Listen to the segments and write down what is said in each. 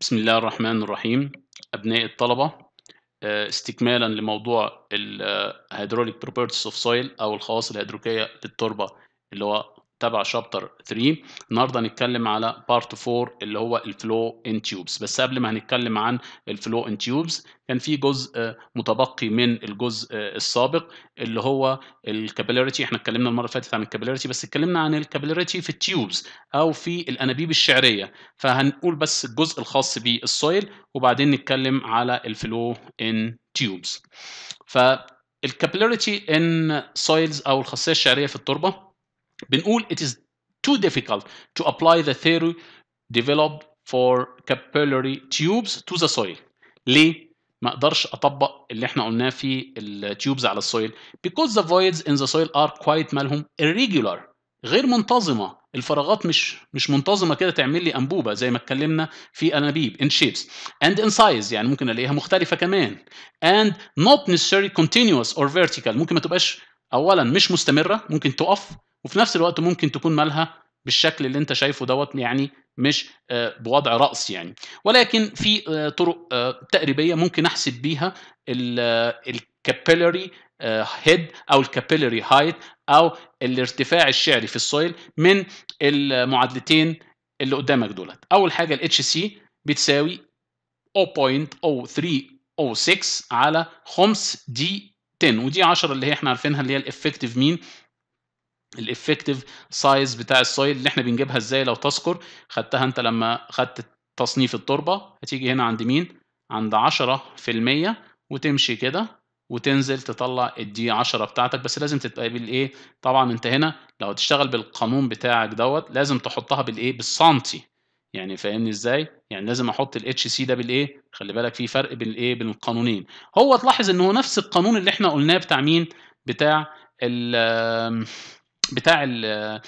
بسم الله الرحمن الرحيم أبناء الطلبة آه، استكمالا لموضوع الهيدروليك بروبرتيز اوف سويل أو الخواص الهيدروكية للتربة اللي هو تبع شابتر 3 النهارده هنتكلم على بارت 4 اللي هو الفلو ان تيوبس بس قبل ما هنتكلم عن الفلو ان تيوبس كان في جزء آه، متبقي من الجزء آه، السابق اللي هو الكابيلاريتي احنا اتكلمنا المره اللي فاتت عن الكابيلاريتي بس اتكلمنا عن الكابيلاريتي في التيوبس او في الانابيب الشعريه فهنقول بس الجزء الخاص بالسويل وبعدين نتكلم على الفلو ان تيوبس ف الكابيلاريتي ان سويلز او الخاصيه الشعريه في التربه بنقول it is too difficult to apply the theory developed for capillary tubes to the soil ليه ما اقدرش اطبق اللي احنا قلناه في التيوبز على السويل because the voids in the soil are quite مالهم irregular غير منتظمه الفراغات مش مش منتظمه كده تعمل لي انبوبه زي ما اتكلمنا في انابيب ان شيبس and in size يعني ممكن الاقيها مختلفه كمان and not necessarily continuous or vertical ممكن ما تبقاش اولا مش مستمره ممكن تقف وفي نفس الوقت ممكن تكون مالها بالشكل اللي انت شايفه دوت يعني مش آه، بوضع راس يعني ولكن في آه، طرق آه، تقريبيه ممكن احسب بيها الكابيلاري هيد او الكابيلاري هايت او الارتفاع الشعري في السويل من المعادلتين اللي قدامك دولت اول حاجه الاتش سي بتساوي 0.0306 على 5 دي 10 ودي 10 اللي هي احنا عارفينها اللي هي الافكتيف مين الافكتيف سايز بتاع السويل اللي احنا بنجيبها ازاي لو تذكر خدتها انت لما خدت تصنيف التربه هتيجي هنا عند مين عند 10% وتمشي كده وتنزل تطلع الدي 10 بتاعتك بس لازم تبقى بالايه طبعا انت هنا لو هتشتغل بالقانون بتاعك دوت لازم تحطها بالايه بالسنتي يعني فاهمني ازاي يعني لازم احط الاتش سي ده بالايه خلي بالك في فرق بين الايه؟ بين القانونين هو تلاحظ ان هو نفس القانون اللي احنا قلناه بتاع مين بتاع ال بتاع ال ال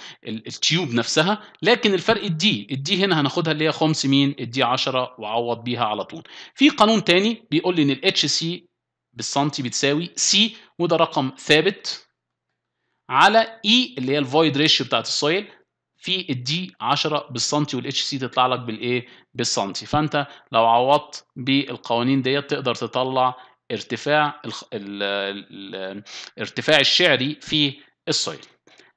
التيوب نفسها لكن الفرق الدي الدي هنا هناخدها اللي هي خمس مين الدي 10 وعوض بيها على طول في قانون تاني بيقول لي ان الاتش سي بالسنتي بتساوي سي وده رقم ثابت على اي e اللي هي الفويد ريشيو بتاعت السويل في الدي 10 بالسنتي والاتش سي تطلع لك بالايه بالسنتي فانت لو عوضت بالقوانين ديت تقدر تطلع ارتفاع الارتفاع الشعري في السويل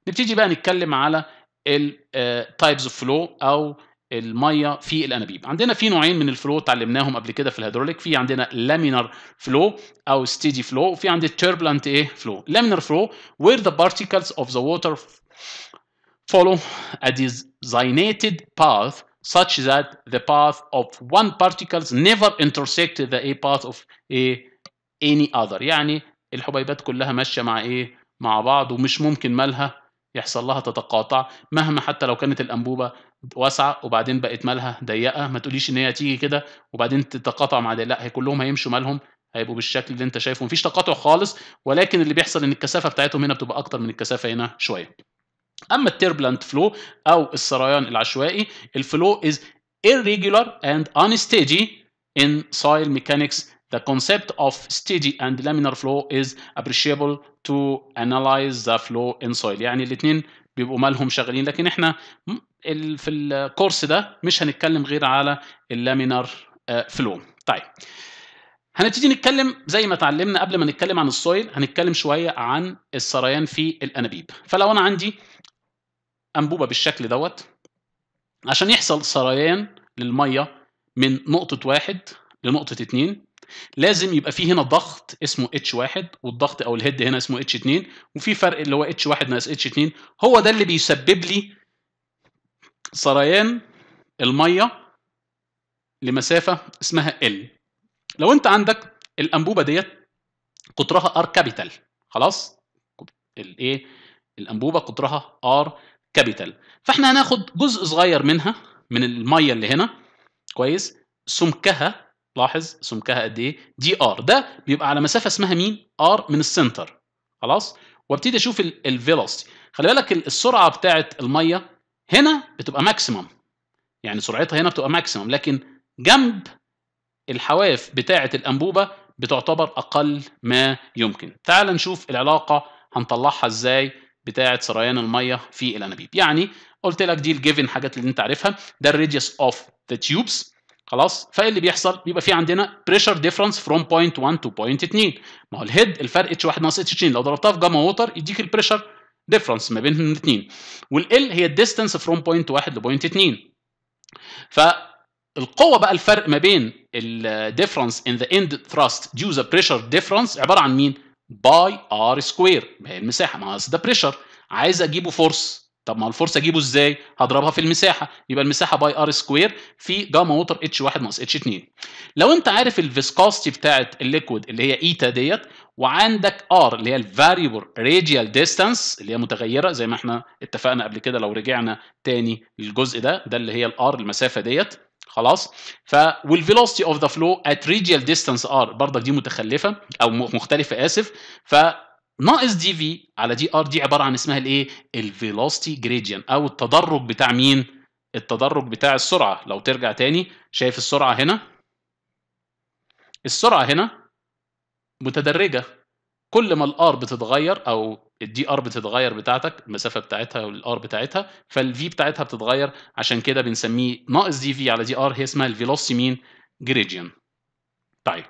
نبتدي بقى نتكلم على التايبز اوف فلو او الميه في الانابيب عندنا في نوعين من الفلو اتعلمناهم قبل كده في الهيدروليك في عندنا لامينر فلو او ستيدي فلو وفي عندنا تيربلنت ايه فلو لامينر فلو وير ذا بارتيكلز اوف ذا ووتر follow a designated path such that the path of one particles never intersect the a path of a any other يعني الحبيبات كلها ماشيه مع ايه مع بعض ومش ممكن مالها يحصل لها تتقاطع مهما حتى لو كانت الانبوبه واسعه وبعدين بقت مالها ضيقه ما تقوليش ان هي تيجي كده وبعدين تتقاطع مع ده لا هي كلهم هيمشوا مالهم هيبقوا بالشكل اللي انت شايفه مفيش تقاطع خالص ولكن اللي بيحصل ان الكثافه بتاعتهم هنا بتبقى اكتر من الكثافه هنا شويه اما التربلنت فلو او السريان العشوائي الفلو is irregular and unsteady in soil mechanics The concept of steady and laminar flow is appreciable to analyze the flow in soil يعني الاثنين بيبقوا مالهم شغالين لكن احنا في الكورس ده مش هنتكلم غير على اللامينار آه، فلو طيب هنبتدي نتكلم زي ما اتعلمنا قبل ما نتكلم عن السويل هنتكلم شويه عن السريان في الانابيب فلو انا عندي انبوبه بالشكل دوت عشان يحصل سريان للميه من نقطه واحد لنقطه اتنين لازم يبقى فيه هنا ضغط اسمه اتش واحد والضغط او الهيد هنا اسمه اتش اتنين وفي فرق اللي هو اتش واحد ناقص اتش اتنين هو ده اللي بيسبب لي سريان الميه لمسافه اسمها L لو انت عندك الانبوبه ديت قطرها ار كابيتال خلاص الايه الانبوبه قطرها ار كابيتال فاحنا هناخد جزء صغير منها من الميه اللي هنا كويس سمكها لاحظ سمكها قد ايه دي ار ده بيبقى على مسافه اسمها مين ار من السنتر خلاص وابتدي اشوف الفيلوسيتي خلي بالك السرعه بتاعه الميه هنا بتبقى ماكسيمم يعني سرعتها هنا بتبقى ماكسيمم لكن جنب الحواف بتاعة الأنبوبة بتعتبر أقل ما يمكن تعال نشوف العلاقة هنطلعها إزاي بتاعة سريان المية في الأنابيب يعني قلت لك دي الجيفن حاجات اللي انت عارفها ده الريديوس اوف ذا تيوبس خلاص فايه اللي بيحصل بيبقى في عندنا بريشر ديفرنس فروم بوينت 1 تو بوينت 2 ما هو الهيد الفرق اتش 1 ناقص اتش 2 لو ضربتها في جاما ووتر يديك البريشر ديفرنس ما بين الاثنين والال هي الديستنس فروم بوينت 1 لبوينت 2 ف القوه بقى الفرق ما بين in the end thrust due to the pressure difference عباره عن مين؟ باي ار سكوير هي المساحه ما اصل ده بريشر عايز اجيبه فورس طب ما الفورس اجيبه ازاي؟ هضربها في المساحه يبقى المساحه باي ار سكوير في جاما ووتر اتش 1 ناقص اتش 2 لو انت عارف viscosity بتاعه الليكويد اللي هي ايتا ديت وعندك ار اللي هي الفاريبل radial ديستانس اللي هي متغيره زي ما احنا اتفقنا قبل كده لو رجعنا تاني للجزء ده ده اللي هي الار المسافه ديت خلاص ف اوف ذا فلو ات ريديال ديستانس ار برضك دي متخلفه او مختلفه اسف ف ناقص دي في على دي ار دي عباره عن اسمها الايه الفيلوسيتي جريديان او التدرج بتاع مين التدرج بتاع السرعه لو ترجع تاني شايف السرعه هنا السرعه هنا متدرجه كل ما الار بتتغير او الدي ار بتتغير بتاعتك المسافه بتاعتها والار بتاعتها فالفي بتاعتها بتتغير عشان كده بنسميه ناقص دي في على دي ار هي اسمها الفيلوسي مين جريديان طيب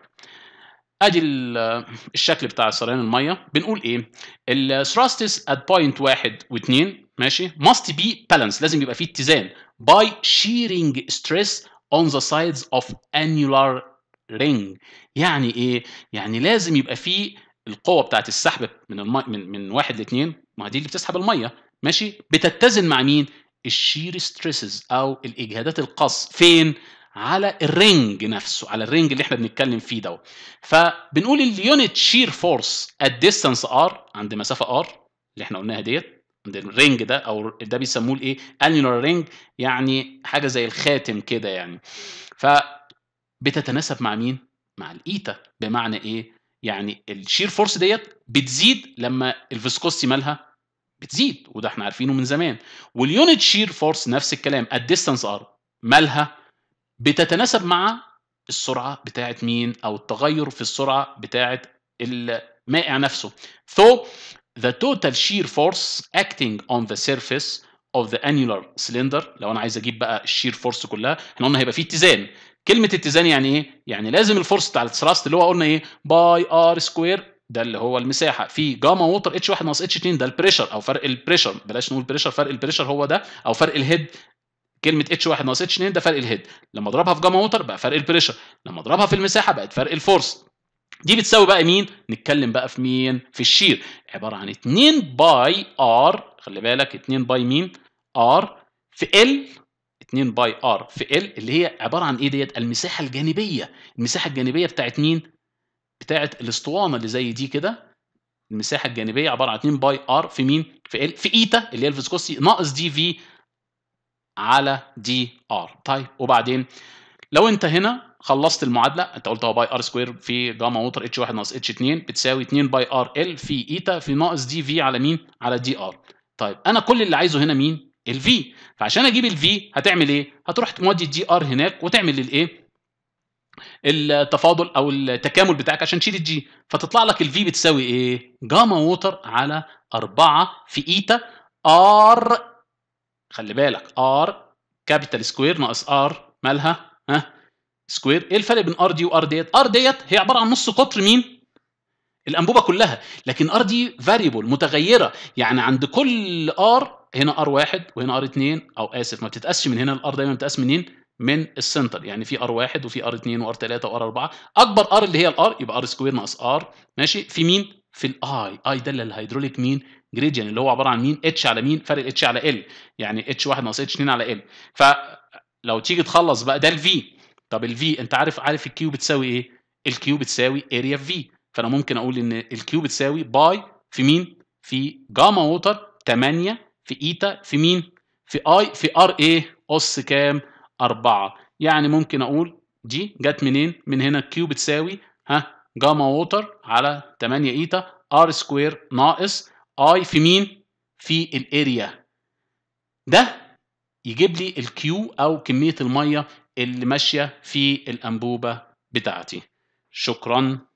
ادي الشكل بتاع سريان الميه بنقول ايه الثراستس ات بوينت واحد واثنين ماشي ماست بي بالانس لازم يبقى فيه اتزان by shearing stress on the sides of انيولار ring يعني ايه يعني لازم يبقى فيه القوه بتاعت السحب من المي من من واحد لاثنين ما دي اللي بتسحب الميه ماشي بتتزن مع مين؟ الشير ستريسز او الاجهادات القص فين؟ على الرنج نفسه على الرنج اللي احنا بنتكلم فيه دوت فبنقول اليونت شير فورس ات ديستانس ار عند مسافه ار اللي احنا قلناها ديت عند الرنج ده او ده بيسموه الايه انيولار رنج يعني حاجه زي الخاتم كده يعني ف بتتناسب مع مين مع الايتا بمعنى ايه يعني الشير فورس ديت بتزيد لما الفيسكوستي مالها بتزيد وده احنا عارفينه من زمان واليونت شير فورس نفس الكلام الديستانس ار مالها بتتناسب مع السرعه بتاعه مين او التغير في السرعه بتاعه المائع نفسه so the total shear force acting on the surface of the annular cylinder لو انا عايز اجيب بقى الشير فورس كلها احنا قلنا هيبقى في اتزان كلمه اتزان يعني ايه يعني لازم الفورس بتاع الثراست اللي هو قلنا ايه باي ار سكوير ده اللي هو المساحه في جاما ووتر اتش 1 ناقص اتش 2 ده البريشر او فرق البريشر بلاش نقول بريشر فرق البريشر هو ده او فرق الهيد كلمه اتش 1 ناقص اتش 2 ده فرق الهيد لما اضربها في جاما ووتر بقى فرق البريشر لما اضربها في المساحه بقت فرق الفورس دي بتساوي بقى مين نتكلم بقى في مين في الشير عباره عن 2 باي ار خلي بالك 2 باي مين ار في ال 2 باي ار في ال اللي هي عباره عن ايه ديت المساحه الجانبيه المساحه الجانبيه بتاعت مين بتاعت الاسطوانه اللي زي دي كده المساحه الجانبيه عباره عن 2 باي ار في مين في ال في ايتا اللي هي الفيسكوسي ناقص دي في على دي ار طيب وبعدين لو انت هنا خلصت المعادله انت قلت هو باي ار سكوير في جاما ووتر اتش 1 ناقص اتش 2 بتساوي 2 باي ار ال في ايتا في ناقص دي في على مين على دي ار طيب انا كل اللي عايزه هنا مين الفي فعشان اجيب الفي هتعمل ايه هتروح مودي الدي ار هناك وتعمل الايه التفاضل او التكامل بتاعك عشان تشيل الجي فتطلع لك الفي بتساوي ايه جاما ووتر على 4 في ايتا ار خلي بالك ار كابيتال سكوير ناقص ار مالها ها سكوير ايه الفرق بين ار دي وار ديت ار ديت هي عباره عن نص قطر مين الانبوبه كلها لكن ار دي فاريبل متغيره يعني عند كل ار هنا ار واحد وهنا ار اتنين او اسف ما بتتقاسش من هنا الار دايما بتتقاس منين؟ من السنتر يعني في ار واحد وفي ار اتنين وار ثلاثه وار اربعه اكبر ار اللي هي الار يبقى ار سكوير ناقص ار ماشي في مين؟ في الاي اي ده اللي الهيدروليك مين؟ جريديان اللي هو عباره عن مين؟ اتش على مين؟ فرق اتش على ال يعني اتش واحد ناقص اتش اتنين على ال فلو تيجي تخلص بقى ده الفي طب الفي انت عارف عارف الكيو بتساوي ايه؟ الكيو بتساوي اريا في فانا ممكن اقول ان الكيو بتساوي باي في مين؟ في جاما ووتر 8 في ايتا في مين؟ في اي في ار ايه اس كام؟ 4 يعني ممكن اقول دي جت منين؟ من هنا كيو بتساوي ها جاما ووتر على 8 ايتا ار سكوير ناقص اي في مين؟ في الاريا ده يجيب لي الكيو او كميه الميه اللي ماشيه في الانبوبه بتاعتي شكرا